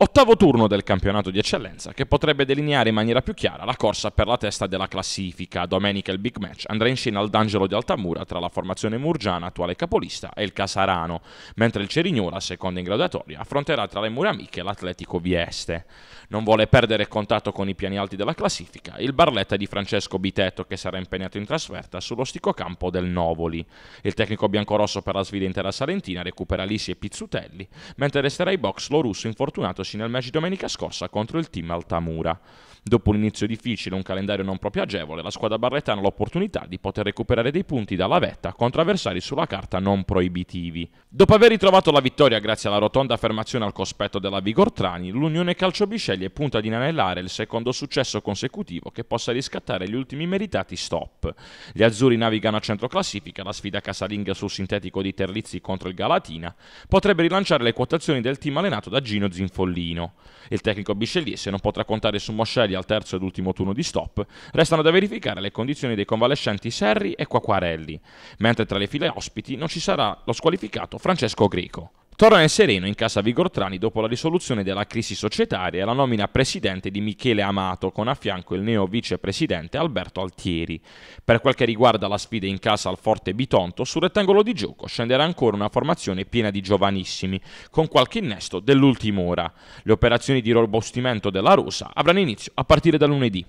Ottavo turno del campionato di eccellenza che potrebbe delineare in maniera più chiara la corsa per la testa della classifica. Domenica il big match andrà in scena al D'Angelo di Altamura tra la formazione murgiana, attuale capolista, e il Casarano, mentre il Cerignola, secondo in graduatoria, affronterà tra le mura amiche l'Atletico Vieste. Non vuole perdere contatto con i piani alti della classifica il Barletta di Francesco Bitetto che sarà impegnato in trasferta sullo sticocampo del Novoli. Il tecnico biancorosso per la sfida intera salentina recupera Lisi e Pizzutelli, mentre resterà ai box lo russo infortunato conclusosi nel match domenica scorsa contro il team Altamura. Dopo un inizio difficile e un calendario non proprio agevole, la squadra barretana ha l'opportunità di poter recuperare dei punti dalla vetta contro avversari sulla carta non proibitivi. Dopo aver ritrovato la vittoria grazie alla rotonda affermazione al cospetto della Vigortrani, l'Unione Calcio Bisceglie punta ad inanellare il secondo successo consecutivo che possa riscattare gli ultimi meritati stop. Gli azzurri navigano a centro classifica, la sfida casalinga sul sintetico di Terlizzi contro il Galatina potrebbe rilanciare le quotazioni del team allenato da Gino Zinfolini. Pollino. Il tecnico Biscelli, non potrà contare su Moscelli al terzo ed ultimo turno di stop, restano da verificare le condizioni dei convalescenti Serri e Quacquarelli, mentre tra le file ospiti non ci sarà lo squalificato Francesco Greco. Torna nel sereno in casa Vigortrani dopo la risoluzione della crisi societaria e la nomina a presidente di Michele Amato, con a fianco il neo vicepresidente Alberto Altieri. Per quel che riguarda la sfida in casa al Forte Bitonto, sul rettangolo di gioco scenderà ancora una formazione piena di giovanissimi, con qualche innesto dell'ultima ora. Le operazioni di robustimento della rosa avranno inizio a partire da lunedì.